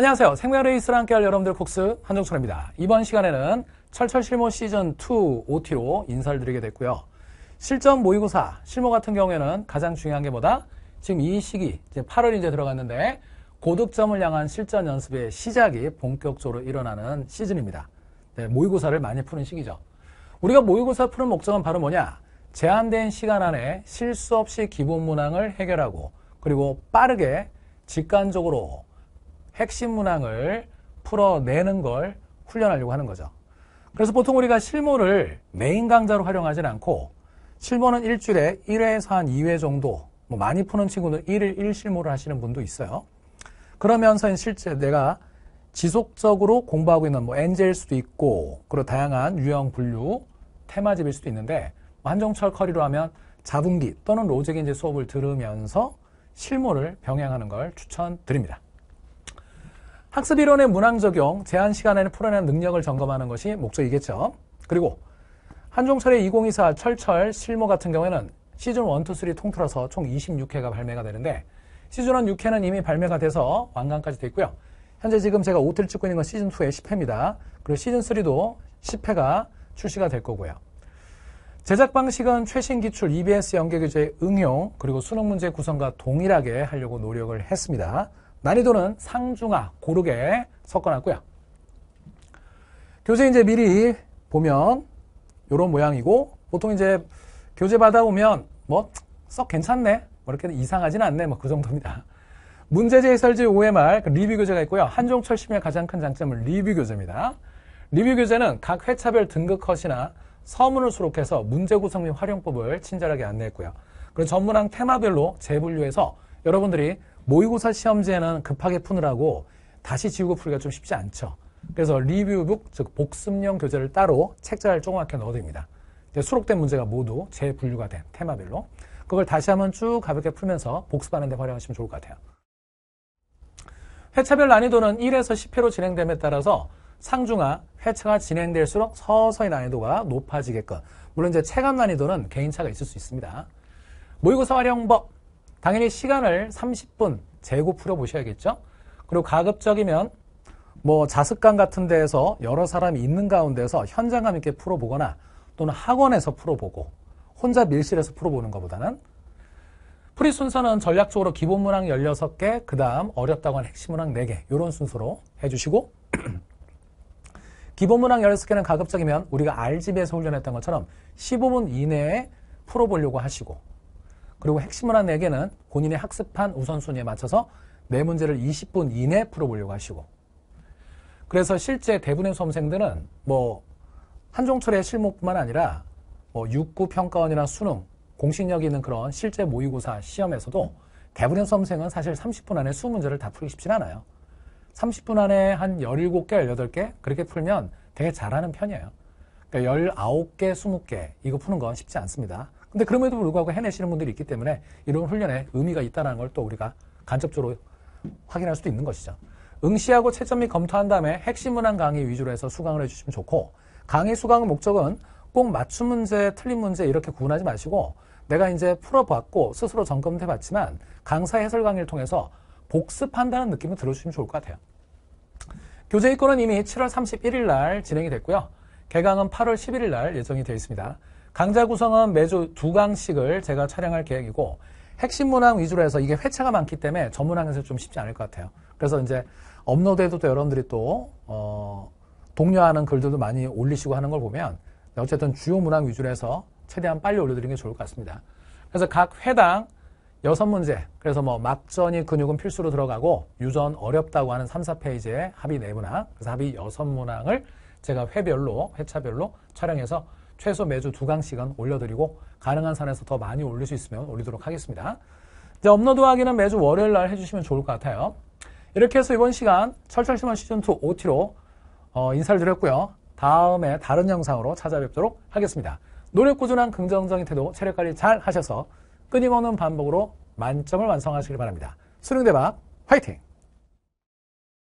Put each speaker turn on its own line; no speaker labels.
안녕하세요. 생명레이스랑 함께할 여러분들 콕스 한정철입니다. 이번 시간에는 철철실무 시즌2 OT로 인사를 드리게 됐고요. 실전 모의고사, 실무 같은 경우에는 가장 중요한 게 뭐다? 지금 이 시기, 이제 8월 이제 들어갔는데 고득점을 향한 실전 연습의 시작이 본격적으로 일어나는 시즌입니다. 네, 모의고사를 많이 푸는 시기죠. 우리가 모의고사 푸는 목적은 바로 뭐냐? 제한된 시간 안에 실수 없이 기본 문항을 해결하고 그리고 빠르게 직관적으로 핵심 문항을 풀어내는 걸 훈련하려고 하는 거죠. 그래서 보통 우리가 실무를 메인 강좌로 활용하진 않고 실무는 일주일에 1회에서 한 2회 정도 뭐 많이 푸는 친구는 1일 1실무를 하시는 분도 있어요. 그러면서 실제 내가 지속적으로 공부하고 있는 뭐 엔젤일 수도 있고 그리고 다양한 유형 분류 테마집일 수도 있는데 뭐 한정철 커리로 하면 자분기 또는 로직인지 수업을 들으면서 실무를 병행하는 걸 추천드립니다. 학습이론의 문항 적용, 제한 시간 에는 풀어내는 능력을 점검하는 것이 목적이겠죠. 그리고 한종철의 2024 철철 실무 같은 경우에는 시즌 1, 2, 3 통틀어서 총 26회가 발매가 되는데 시즌 1 6회는 이미 발매가 돼서 완강까지 됐고요. 현재 지금 제가 오트를 찍고 있는 건 시즌 2의 10회입니다. 그리고 시즌 3도 10회가 출시가 될 거고요. 제작 방식은 최신 기출 EBS 연계 교재 응용 그리고 수능 문제 구성과 동일하게 하려고 노력을 했습니다. 난이도는 상중하 고르게 섞어놨고요. 교재 이제 미리 보면 이런 모양이고 보통 이제 교재 받아오면 뭐 썩 괜찮네 뭐 이렇게 이상하진 않네 뭐 그 정도입니다. 문제제 해설지 OMR 그 리뷰 교재가 있고요. 한종철 심의 가장 큰 장점은 리뷰 교재입니다. 리뷰 교재는 각 회차별 등급 컷이나 서문을 수록해서 문제 구성 및 활용법을 친절하게 안내했고요. 그리고 전문항 테마별로 재분류해서 여러분들이 모의고사 시험제는 급하게 푸느라고 다시 지우고 풀기가 좀 쉽지 않죠. 그래서 리뷰북, 즉 복습용 교재를 따로 책자를 조그맣게 넣어둡니다. 수록된 문제가 모두 재분류가 된 테마별로 그걸 다시 한번 쭉 가볍게 풀면서 복습하는 데 활용하시면 좋을 것 같아요. 회차별 난이도는 1에서 10회로 진행됨에 따라서 상중하 회차가 진행될수록 서서히 난이도가 높아지게끔 물론 이제 체감 난이도는 개인차가 있을 수 있습니다. 모의고사 활용법 당연히 시간을 30분 재고 풀어보셔야겠죠. 그리고 가급적이면 뭐 자습관 같은 데에서 여러 사람이 있는 가운데서 현장감 있게 풀어보거나 또는 학원에서 풀어보고 혼자 밀실에서 풀어보는 것보다는 프리 순서는 전략적으로 기본 문항 16개, 그 다음 어렵다고 하는 핵심 문항 4개, 이런 순서로 해주시고, 기본 문항 16개는 가급적이면 우리가 RGB에서 훈련했던 것처럼 15분 이내에 풀어보려고 하시고, 그리고 핵심을 한에게는 본인의 학습한 우선순위에 맞춰서 내 네 문제를 20분 이내 에 풀어보려고 하시고 그래서 실제 대부분의 수험생들은 뭐 한종철의 실무뿐만 아니라 뭐 육구 평가원이나 수능 공신력 이 있는 그런 실제 모의고사 시험에서도 대부분의 수험생은 사실 30분 안에 수문제를다 풀기 쉽진 않아요. 30분 안에 한 17개, 18개 그렇게 풀면 되게 잘하는 편이에요. 그러니까 19개, 20개 이거 푸는 건 쉽지 않습니다. 근데 그럼에도 불구하고 해내시는 분들이 있기 때문에 이런 훈련에 의미가 있다는 걸 또 우리가 간접적으로 확인할 수도 있는 것이죠. 응시하고 채점 및 검토한 다음에 핵심 문항 강의 위주로 해서 수강을 해주시면 좋고 강의 수강 목적은 꼭 맞춤 문제, 틀린 문제 이렇게 구분하지 마시고 내가 이제 풀어봤고 스스로 점검해 도 봤지만 강사 해설 강의를 통해서 복습한다는 느낌을 들어주시면 좋을 것 같아요. 교재 입고는 이미 7월 31일 날 진행이 됐고요. 개강은 8월 11일 날 예정이 되어 있습니다. 강좌 구성은 매주 두 강씩을 제가 촬영할 계획이고 핵심 문항 위주로 해서 이게 회차가 많기 때문에 전문항에서 좀 쉽지 않을 것 같아요. 그래서 이제 업로드해도또 여러분들이 또 어, 독려하는 글들도 많이 올리시고 하는 걸 보면 어쨌든 주요 문항 위주로 해서 최대한 빨리 올려드리는 게 좋을 것 같습니다. 그래서 각 회당 여섯 문제 그래서 뭐 막전이 근육은 필수로 들어가고 유전 어렵다고 하는 3, 4페이지에 합의 네문항 그래서 합의 여섯 문항을 제가 회별로 회차별로 촬영해서 최소 매주 두 강씩은 올려드리고 가능한 선에서 더 많이 올릴 수 있으면 올리도록 하겠습니다. 이제 업로드 하기는 매주 월요일 날 해주시면 좋을 것 같아요. 이렇게 해서 이번 시간 철철심원 시즌2 OT로 어, 인사를 드렸고요. 다음에 다른 영상으로 찾아뵙도록 하겠습니다. 노력 꾸준한 긍정적인 태도, 체력관리 잘 하셔서 끊임없는 반복으로 만점을 완성하시길 바랍니다. 수능대박 화이팅!